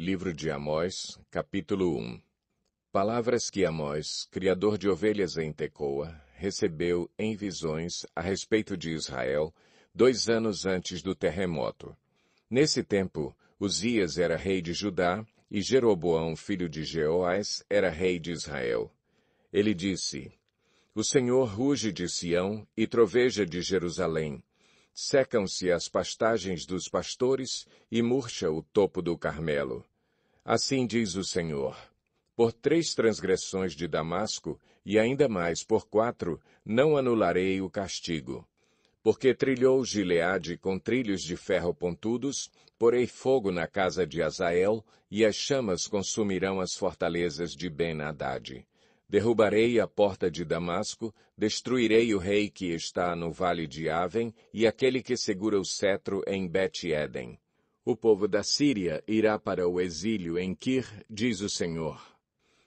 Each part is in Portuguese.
Livro de Amós, capítulo 1 Palavras que Amós, criador de ovelhas em Tecoa, recebeu em visões a respeito de Israel, dois anos antes do terremoto. Nesse tempo, Uzias era rei de Judá e Jeroboão, filho de Jeoás, era rei de Israel. Ele disse, O Senhor ruge de Sião e troveja de Jerusalém secam-se as pastagens dos pastores e murcha o topo do Carmelo. Assim diz o Senhor. Por três transgressões de Damasco, e ainda mais por quatro, não anularei o castigo. Porque trilhou Gileade com trilhos de ferro pontudos, porei fogo na casa de Azael, e as chamas consumirão as fortalezas de Ben-Hadad. Derrubarei a porta de Damasco, destruirei o rei que está no vale de Aven e aquele que segura o cetro em Bet-Eden. O povo da Síria irá para o exílio em Kir, diz o Senhor.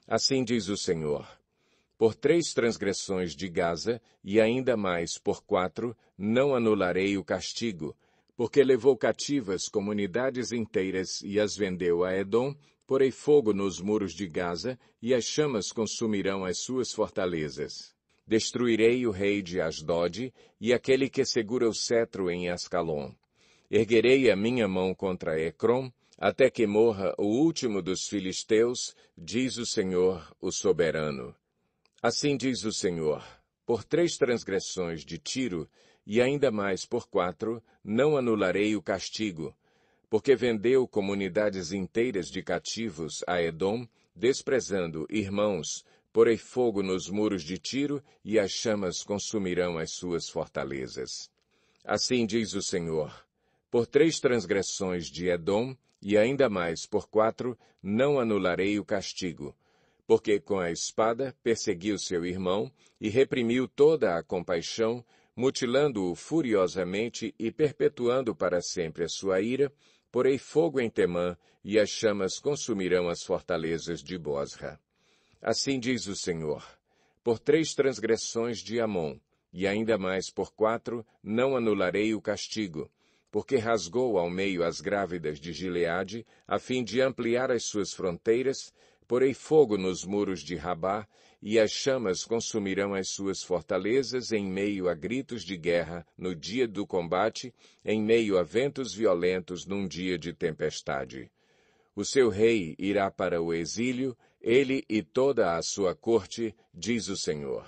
Assim diz o Senhor. Por três transgressões de Gaza, e ainda mais por quatro, não anularei o castigo, porque levou cativas comunidades inteiras e as vendeu a Edom, Porei fogo nos muros de Gaza, e as chamas consumirão as suas fortalezas. Destruirei o rei de Asdod e aquele que segura o cetro em Ascalon. Erguerei a minha mão contra Ecrom, até que morra o último dos filisteus, diz o Senhor, o soberano. Assim diz o Senhor, por três transgressões de Tiro, e ainda mais por quatro, não anularei o castigo, porque vendeu comunidades inteiras de cativos a Edom, desprezando irmãos, porei fogo nos muros de Tiro, e as chamas consumirão as suas fortalezas. Assim diz o Senhor, por três transgressões de Edom, e ainda mais por quatro, não anularei o castigo, porque com a espada perseguiu seu irmão e reprimiu toda a compaixão, mutilando-o furiosamente e perpetuando para sempre a sua ira, Porei fogo em Temã, e as chamas consumirão as fortalezas de Bosra. Assim diz o Senhor, por três transgressões de Amon, e ainda mais por quatro, não anularei o castigo, porque rasgou ao meio as grávidas de Gileade, a fim de ampliar as suas fronteiras, Porei fogo nos muros de Rabá, e as chamas consumirão as suas fortalezas em meio a gritos de guerra no dia do combate, em meio a ventos violentos num dia de tempestade. O seu rei irá para o exílio, ele e toda a sua corte, diz o Senhor.